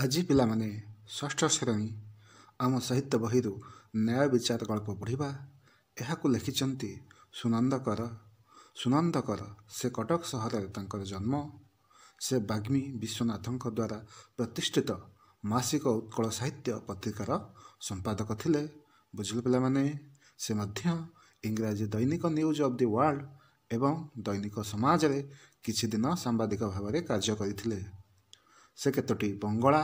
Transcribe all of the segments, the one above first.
ଆଜି ପିଲାମାନେ ଷଷ୍ଠ ଶ୍ରେଣୀ ଆମ ସାହିତ୍ୟ ବହିରୁ ନ୍ୟାୟ ବିଚାର ଗଳ୍ପ ପଢ଼ିବା ଏହାକୁ ଲେଖିଛନ୍ତି ସୁନନ୍ଦ କର ସୁନନ୍ଦ ସେ କଟକ ସହରରେ ତାଙ୍କର ଜନ୍ମ ସେ ବାଗ୍ମୀ ବିଶ୍ୱନାଥଙ୍କ ଦ୍ୱାରା ପ୍ରତିଷ୍ଠିତ ମାସିକ ଉତ୍କଳ ସାହିତ୍ୟ ପତ୍ରିକାର ସମ୍ପାଦକ ଥିଲେ ବୁଝିଲେ ପିଲାମାନେ ସେ ମଧ୍ୟ ଇଂରାଜୀ ଦୈନିକ ନ୍ୟୁଜ୍ ଅଫ୍ ଦି ୱାର୍ଲଡ଼ ଏବଂ ଦୈନିକ ସମାଜରେ କିଛି ଦିନ ସାମ୍ବାଦିକ ଭାବରେ କାର୍ଯ୍ୟ କରିଥିଲେ ସେ କେତୋଟି ବଙ୍ଗଳା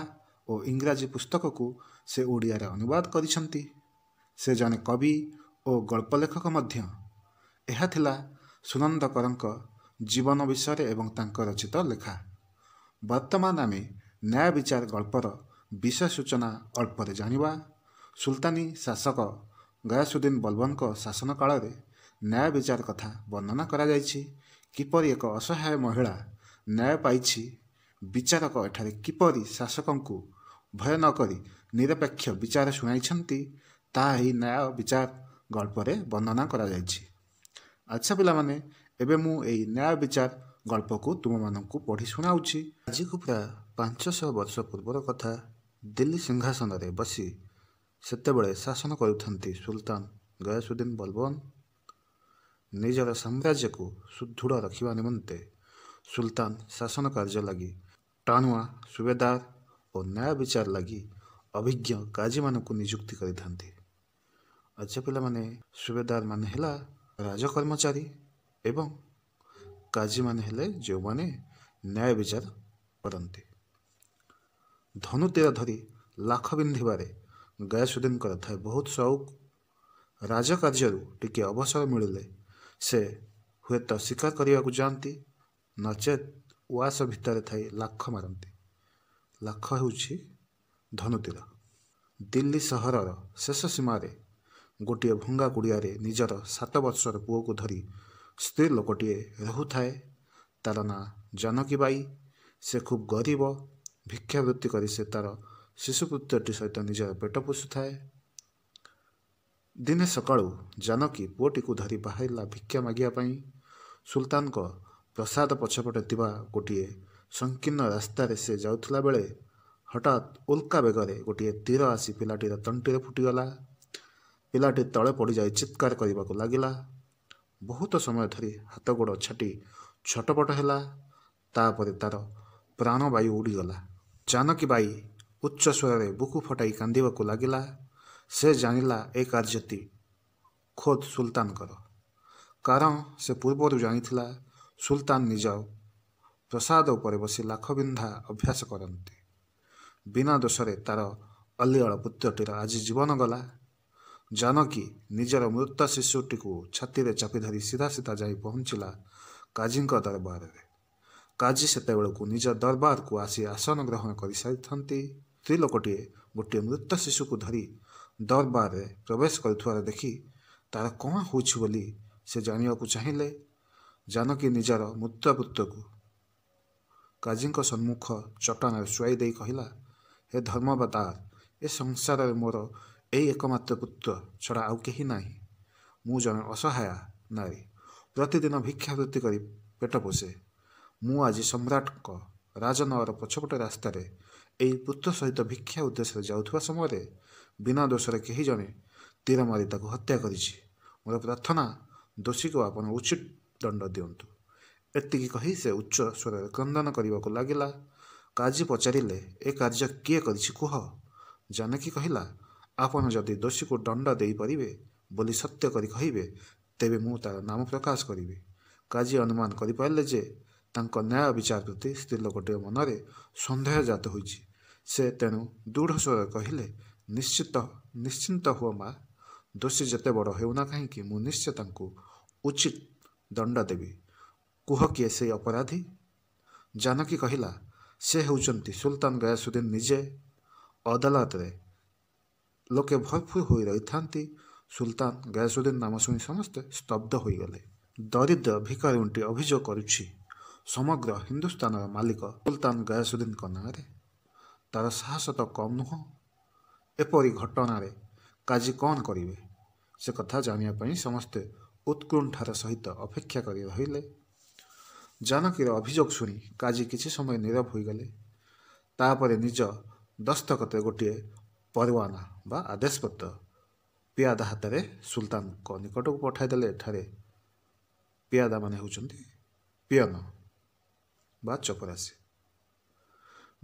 ଓ ଇଂରାଜୀ ପୁସ୍ତକକୁ ସେ ଓଡ଼ିଆରେ ଅନୁବାଦ କରିଛନ୍ତି ସେ ଜଣେ କବି ଓ ଗଳ୍ପ ଲେଖକ ମଧ୍ୟ ଏହା ଥିଲା ସୁନନ୍ଦକରଙ୍କ ଜୀବନ ବିଷୟରେ ଏବଂ ତାଙ୍କ ରଚିତ ଲେଖା ବର୍ତ୍ତମାନ ଆମେ ନ୍ୟାୟ ବିଚାର ଗଳ୍ପର ବିଷୟ ସୂଚନା ଅଳ୍ପରେ ଜାଣିବା ସୁଲତାନୀ ଶାସକ ଗୟାସୁଦ୍ଦିନ ବଲବନଙ୍କ ଶାସନ କାଳରେ ନ୍ୟାୟ ବିଚାର କଥା ବର୍ଣ୍ଣନା କରାଯାଇଛି କିପରି ଏକ ଅସହାୟ ମହିଳା ନ୍ୟାୟ ପାଇଛି ବିଚାରକ ଏଠାରେ କିପରି ଶାସକଙ୍କୁ ଭୟ ନ କରି ନିରପେକ୍ଷ ବିଚାର ଶୁଣାଇଛନ୍ତି ତାହା ଏହି ନ୍ୟାୟ ବିଚାର ଗଳ୍ପରେ ବର୍ଣ୍ଣନା କରାଯାଇଛି ଆଚ୍ଛା ପିଲାମାନେ ଏବେ ମୁଁ ଏହି ନ୍ୟାୟ ବିଚାର ଗଳ୍ପକୁ ତୁମମାନଙ୍କୁ ପଢ଼ି ଶୁଣାଉଛି ଆଜିକୁ ପ୍ରାୟ ପାଞ୍ଚଶହ ବର୍ଷ ପୂର୍ବର କଥା ଦିଲ୍ଲୀ ସିଂହାସନରେ ବସି ସେତେବେଳେ ଶାସନ କରୁଛନ୍ତି ସୁଲତାନ ଗୟାସୁଦ୍ଦିନ ବଲବନ ନିଜର ସାମ୍ରାଜ୍ୟକୁ ସୁଦୃଢ଼ ରଖିବା ନିମନ୍ତେ ସୁଲତାନ ଶାସନ କାର୍ଯ୍ୟ ଲାଗି टाणुआ सुबेदार और न्याय विचार लगी अभिज्ञ काजी मानक निजुक्ति अच्छा पाने सुबेदार मान है राजकर्मचारी एवं काजी मान जो मैंने न्याय विचार करते धनुतेर धरी लाख पिंधे गयासुद्दीन थाए बहुत सौक राज राजकर्जे अवसर मिलले से हेत स्वीकार करने को जाती नचे ଉଆସ ଭିତରେ ଥାଇ ଲାଖ ମାରନ୍ତି ଲାଖ ହେଉଛି ଧନୁତୀର ଦିଲ୍ଲୀ ସହରର ଶେଷ ସୀମାରେ ଗୋଟିଏ ଭଙ୍ଗା କୁଡ଼ିଆରେ ନିଜର ସାତ ବର୍ଷର ପୁଅକୁ ଧରି ସ୍ତ୍ରୀ ଲୋକଟିଏ ରହୁଥାଏ ତା'ର ନାଁ ଜାନକୀ ବାଈ ସେ ଖୁବ୍ ଗରିବ ଭିକ୍ଷାବୃତ୍ତି କରି ସେ ତା'ର ଶିଶୁପୁତ୍ରଟି ସହିତ ନିଜର ପେଟ ପୋଷୁଥାଏ ଦିନେ ସକାଳୁ ଜାନକୀ ପୁଅଟିକୁ ଧରି ବାହାରିଲା ଭିକ୍ଷା ମାଗିବା ପାଇଁ ସୁଲତାନଙ୍କ ପ୍ରସାଦ ପଛପଟେ ଥିବା ଗୋଟିଏ ସଂକୀର୍ଣ୍ଣ ରାସ୍ତାରେ ସେ ଯାଉଥିଲା ବେଳେ ହଠାତ୍ ଉଲ୍କା ବେଗରେ ଗୋଟିଏ ତୀର ଆସି ପିଲାଟିର ତଣ୍ଟିରେ ଫୁଟିଗଲା ପିଲାଟି ତଳେ ପଡ଼ିଯାଇ ଚିତ୍କାର କରିବାକୁ ଲାଗିଲା ବହୁତ ସମୟ ଧରି ହାତ ଗୋଡ଼ ଛାଟି ଛଟପଟ ହେଲା ତାପରେ ତାର ପ୍ରାଣବାୟୁ ଉଡ଼ିଗଲା ଜାନକୀ ବାଈ ଉଚ୍ଚ ସ୍ୱରରେ ବୁକୁ ଫଟାଇ କାନ୍ଦିବାକୁ ଲାଗିଲା ସେ ଜାଣିଲା ଏ କାର୍ଯ୍ୟଟି ଖୋଦ୍ ସୁଲତାନଙ୍କର କାରଣ ସେ ପୂର୍ବରୁ ଜାଣିଥିଲା ସୁଲତାନ ନିଜ ପ୍ରସାଦ ଉପରେ ବସି ଲାଖବିନ୍ଧା ଅଭ୍ୟାସ କରନ୍ତି ବିନା ଦୋଷରେ ତାର ଅଲିଅଳ ପୁତ୍ରଟିର ଆଜି ଜୀବନ ଗଲା ଜାନକୀ ନିଜର ମୃତ ଶିଶୁଟିକୁ ଛାତିରେ ଚାପି ଧରି ସିଧା ସିଧା ଯାଇ ପହଞ୍ଚିଲା କାଜୀଙ୍କ ଦରବାରରେ କାଜୀ ସେତେବେଳକୁ ନିଜ ଦରବାରକୁ ଆସି ଆସନ ଗ୍ରହଣ କରିସାରିଥାନ୍ତି ସ୍ତ୍ରୀ ଲୋକଟିଏ ଗୋଟିଏ ମୃତ ଶିଶୁକୁ ଧରି ଦରବାରରେ ପ୍ରବେଶ କରିଥିବାର ଦେଖି ତାର କ'ଣ ହେଉଛି ବୋଲି ସେ ଜାଣିବାକୁ ଚାହିଁଲେ ଜାନକୀ ନିଜର ମୃତ୍ୟୁପୁତ୍ରକୁ କାଜୀଙ୍କ ସମ୍ମୁଖ ଚଟାଣରେ ଶୁଆଇ ଦେଇ କହିଲା ହେ ଧର୍ମ ଧର୍ମବାଦାର ଏ ସଂସାରରେ ମୋର ଏଇ ଏକମାତ୍ର ପୁତ୍ର ଛଡ଼ା ଆଉ କେହି ନାହିଁ ମୁଁ ଜଣେ ଅସହାୟ ନାରୀ ପ୍ରତିଦିନ ଭିକ୍ଷା ବୃତ୍ତି କରି ପେଟ ପୋଷେ ମୁଁ ଆଜି ସମ୍ରାଟଙ୍କ ରାଜନଗର ପଛପଟେ ରାସ୍ତାରେ ଏହି ପୁତ୍ର ସହିତ ଭିକ୍ଷା ଉଦ୍ଦେଶ୍ୟରେ ଯାଉଥିବା ସମୟରେ ବିନା ଦୋଷରେ କେହି ଜଣେ ତୀର ମାରି ତାକୁ ହତ୍ୟା କରିଛି ମୋର ପ୍ରାର୍ଥନା ଦୋଷୀକୁ ଆପଣ ଉଚିତ ଦଣ୍ଡ ଦିଅନ୍ତୁ ଏତିକି କହି ସେ ଉଚ୍ଚ ସ୍ୱରରେ କ୍ରନ୍ଦନ କରିବାକୁ ଲାଗିଲା କାଜି ପଚାରିଲେ ଏ କାର୍ଯ୍ୟ କିଏ କରିଛି କୁହ ଜାନକୀ କହିଲା ଆପଣ ଯଦି ଦୋଷୀକୁ ଦଣ୍ଡ ଦେଇପାରିବେ ବୋଲି ସତ୍ୟ କରି କହିବେ ତେବେ ମୁଁ ତା'ର ନାମ ପ୍ରକାଶ କରିବି କାଜି ଅନୁମାନ କରିପାରିଲେ ଯେ ତାଙ୍କ ନ୍ୟାୟ ବିଚାର ପ୍ରତି ସ୍ତ୍ରୀ ଲୋକଟିଏ ମନରେ ସନ୍ଦେହ ଜାତ ହୋଇଛି ସେ ତେଣୁ ଦୃଢ଼ ସ୍ୱର କହିଲେ ନିଶ୍ଚିତ ନିଶ୍ଚିନ୍ତ ହୁଅ ମା' ଦୋଷୀ ଯେତେ ବଡ଼ ହେଉନା କାହିଁକି ମୁଁ ନିଶ୍ଚୟ ତାଙ୍କୁ ଉଚିତ ଦଣ୍ଡ ଦେବି କୁହ କିଏ ସେଇ ଅପରାଧୀ ଜାନକୀ କହିଲା ସେ ହେଉଛନ୍ତି ସୁଲତାନ ଗୟାସୁଦ୍ଦିନ ନିଜେ ଅଦାଲତରେ ଲୋକେ ଭରପୁର ହୋଇ ରହିଥାନ୍ତି ସୁଲତାନ ଗୟାସୁଦ୍ଦିନ ନାମ ଶୁଣି ସମସ୍ତେ ସ୍ତବ୍ଧ ହୋଇଗଲେ ଦରିଦ୍ର ଭିକାରୁଣ୍ଟି ଅଭିଯୋଗ କରୁଛି ସମଗ୍ର ହିନ୍ଦୁସ୍ତାନର ମାଲିକ ସୁଲତାନ ଗୟାସୁଦ୍ଦିନଙ୍କ ନାଁରେ ତା'ର ସାହସ ତ କମ୍ ନୁହଁ ଏପରି ଘଟଣାରେ କାଜି କ'ଣ କରିବେ ସେ କଥା ଜାଣିବା ପାଇଁ ସମସ୍ତେ ଉତ୍କଣ୍ଠାର ସହିତ ଅପେକ୍ଷା କରି ରହିଲେ ଜାନକୀର ଅଭିଯୋଗ ଶୁଣି କାଜି କିଛି ସମୟ ନିରବ ହୋଇଗଲେ ତାପରେ ନିଜ ଦସ୍ତଖତରେ ଗୋଟିଏ ପରୱାନା ବା ଆଦେଶପତ୍ର ପିଆଦା ହାତରେ ସୁଲତାନଙ୍କ ନିକଟକୁ ପଠାଇ ଦେଲେ ଏଠାରେ ପିଆଦା ମାନେ ହେଉଛନ୍ତି ପିଅନ ବା ଚପରାସି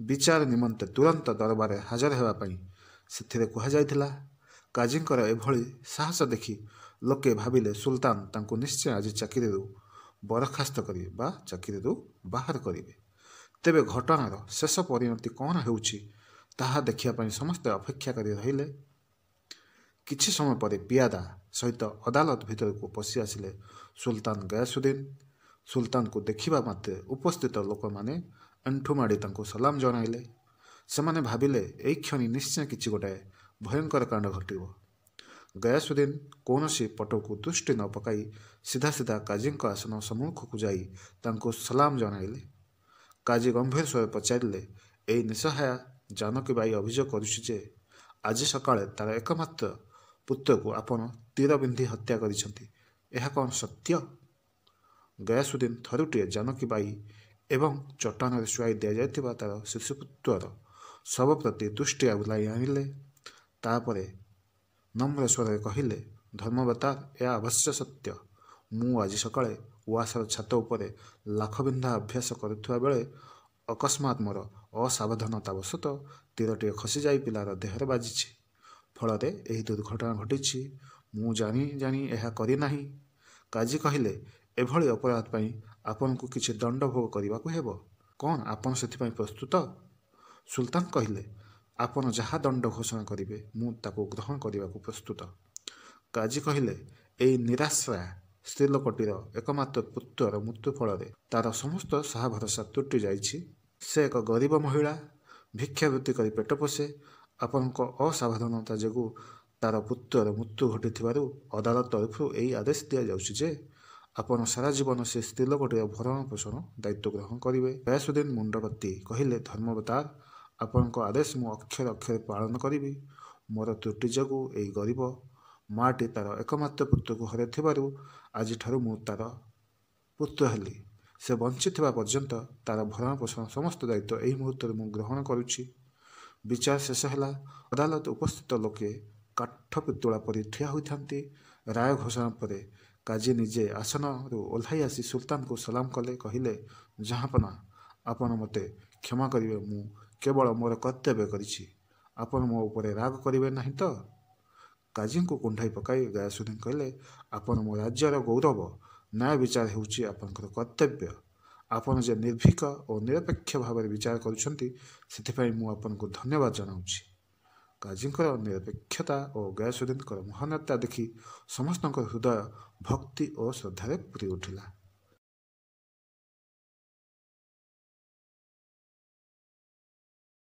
ବିଚାର ନିମନ୍ତେ ତୁରନ୍ତ ଦରବାରରେ ହାଜର ହେବା ପାଇଁ ସେଥିରେ କୁହାଯାଇଥିଲା କାଜିଙ୍କର ଏଭଳି ସାହସ ଦେଖି ଲୋକେ ଭାବିଲେ ସୁଲତାନ ତାଙ୍କୁ ନିଶ୍ଚୟ ଆଜି ଚାକିରିରୁ ବରଖାସ୍ତ କରି ବା ଚାକିରିରୁ ବାହାର କରିବେ ତେବେ ଘଟଣାର ଶେଷ ପରିଣତି କ'ଣ ହେଉଛି ତାହା ଦେଖିବା ପାଇଁ ସମସ୍ତେ ଅପେକ୍ଷା କରି ରହିଲେ କିଛି ସମୟ ପରେ ପିଆଦା ସହିତ ଅଦାଲତ ଭିତରକୁ ପଶି ଆସିଲେ ସୁଲତାନ ଗୟାସୁଦ୍ଦିନ ସୁଲତାନକୁ ଦେଖିବା ମାତ୍ରେ ଉପସ୍ଥିତ ଲୋକମାନେ ଆଣ୍ଠୁମାଡ଼ି ତାଙ୍କୁ ସଲାମ ଜଣାଇଲେ ସେମାନେ ଭାବିଲେ ଏଇ କ୍ଷଣି ନିଶ୍ଚୟ କିଛି ଗୋଟାଏ ଭୟଙ୍କର କାଣ୍ଡ ଘଟିବ ଗୟାସୁଦ୍ଦିନ କୌଣସି ପଟକୁ ଦୃଷ୍ଟି ନ ପକାଇ ସିଧା ସିଧା କାଜୀଙ୍କ ଆସନ ସମ୍ମୁଖକୁ ଯାଇ ତାଙ୍କୁ ସଲାମ ଜଣାଇଲେ କାଜୀ ଗମ୍ଭୀର ସ୍ୱରେ ପଚାରିଲେ ଏହି ନିଶହାୟା ଜାନକୀ ବାଈ ଅଭିଯୋଗ କରୁଛି ଯେ ଆଜି ସକାଳେ ତାର ଏକମାତ୍ର ପୁତ୍ରକୁ ଆପଣ ତୀର ବିନ୍ଧି ହତ୍ୟା କରିଛନ୍ତି ଏହା କ'ଣ ସତ୍ୟ ଗୟାସୁଦ୍ଦିନ ଥରୁଟିଏ ଜାନକୀ ବାଈ ଏବଂ ଚଟାଣରେ ଶୁଆଇ ଦିଆଯାଇଥିବା ତାର ଶିଶୁପୁତ୍ରର ଶବ ପ୍ରତି ଦୃଷ୍ଟି ଆଉ ଆଣିଲେ ତାପରେ ନମ୍ର ସ୍ୱରରେ କହିଲେ ଧର୍ମବତାର ଏହା ଅବଶ୍ୟ ସତ୍ୟ ମୁଁ ଆଜି ସକାଳେ ଉଆସର ଛାତ ଉପରେ ଲାଖବିନ୍ଧା ଅଭ୍ୟାସ କରୁଥିବା ବେଳେ ଅକସ୍ମାତ୍ ମୋର ଅସାବଧାନତା ବଶତଃ ତୀରଟିଏ ଖସିଯାଇ ପିଲାର ଦେହରେ ବାଜିଛି ଫଳରେ ଏହି ଦୁର୍ଘଟଣା ଘଟିଛି ମୁଁ ଜାଣି ଜାଣି ଏହା କରିନାହିଁ କାଜି କହିଲେ ଏଭଳି ଅପରାଧ ପାଇଁ ଆପଣଙ୍କୁ କିଛି ଦଣ୍ଡ ଭୋଗ କରିବାକୁ ହେବ କ'ଣ ଆପଣ ସେଥିପାଇଁ ପ୍ରସ୍ତୁତ ସୁଲତାନ କହିଲେ ଆପଣ ଯାହା ଦଣ୍ଡ ଘୋଷଣା କରିବେ ମୁଁ ତାକୁ ଗ୍ରହଣ କରିବାକୁ ପ୍ରସ୍ତୁତ କାଜି କହିଲେ ଏହି ନିରାଶ୍ରୟା ସ୍ତ୍ରୀଲୋକଟିର ଏକମାତ୍ର ପୁତ୍ରର ମୃତ୍ୟୁ ଫଳରେ ତାର ସମସ୍ତ ସାହା ଭରସା ତ୍ରୁଟି ଯାଇଛି ସେ ଏକ ଗରିବ ମହିଳା ଭିକ୍ଷାବୃତ୍ତି କରି ପେଟ ପୋଷେ ଆପଣଙ୍କ ଅସାବଧାନତା ଯୋଗୁଁ ତାର ପୁତ୍ରର ମୃତ୍ୟୁ ଘଟିଥିବାରୁ ଅଦାଲତ ତରଫରୁ ଏହି ଆଦେଶ ଦିଆଯାଉଛି ଯେ ଆପଣ ସାରା ଜୀବନ ସେ ସ୍ତ୍ରୀଲୋକଟିର ଭରଣ ପୋଷଣ ଦାୟିତ୍ୱ ଗ୍ରହଣ କରିବେ ବୟାସୁଦ୍ଦିନ ମୁଣ୍ଡବତୀ କହିଲେ ଧର୍ମବତାର ଆପଣଙ୍କ ଆଦେଶ ମୁଁ ଅକ୍ଷରେ ଅକ୍ଷରେ ପାଳନ କରିବି ମୋର ତ୍ରୁଟି ଯୋଗୁଁ ଏହି ଗରିବ ମାଆଟି ତା'ର ଏକମାତ୍ର ପୁତ୍ରକୁ ହରାଇଥିବାରୁ ଆଜିଠାରୁ ମୁଁ ତା'ର ପୁତ୍ର ହେଲି ସେ ବଞ୍ଚିଥିବା ପର୍ଯ୍ୟନ୍ତ ତା'ର ଭରଣ ପୋଷଣ ସମସ୍ତ ଦାୟିତ୍ୱ ଏହି ମୁହୂର୍ତ୍ତରେ ମୁଁ ଗ୍ରହଣ କରୁଛି ବିଚାର ଶେଷ ହେଲା ଅଦାଲତ ଉପସ୍ଥିତ ଲୋକେ କାଠ ପିତୁଳା ପରି ଠିଆ ହୋଇଥାନ୍ତି ରାୟ ଘୋଷଣା ପରେ କାଜି ନିଜେ ଆସନରୁ ଓହ୍ଲାଇ ଆସି ସୁଲତାନଙ୍କୁ ସଲାମ କଲେ କହିଲେ ଯାହାପନା ଆପଣ ମୋତେ କ୍ଷମା କରିବେ ମୁଁ କେବଳ ମୋର କର୍ତ୍ତବ୍ୟ କରିଛି ଆପଣ ମୋ ଉପରେ ରାଗ କରିବେ ନାହିଁ ତ କାଜୀଙ୍କୁ କୁଣ୍ଢାଇ ପକାଇ ଗାୟାସୁଦ୍ଦିନ୍ କହିଲେ ଆପଣ ମୋ ରାଜ୍ୟର ଗୌରବ ନ୍ୟାୟ ବିଚାର ହେଉଛି ଆପଣଙ୍କର କର୍ତ୍ତବ୍ୟ ଆପଣ ଯେ ନିର୍ଭୀକ ଓ ନିରପେକ୍ଷ ଭାବରେ ବିଚାର କରୁଛନ୍ତି ସେଥିପାଇଁ ମୁଁ ଆପଣଙ୍କୁ ଧନ୍ୟବାଦ ଜଣାଉଛି କାଜୀଙ୍କର ନିରପେକ୍ଷତା ଓ ଗାୟାସୁଦ୍ଦିନଙ୍କର ମହାନତା ଦେଖି ସମସ୍ତଙ୍କ ହୃଦୟ ଭକ୍ତି ଓ ଶ୍ରଦ୍ଧାରେ ପୁରି ଉଠିଲା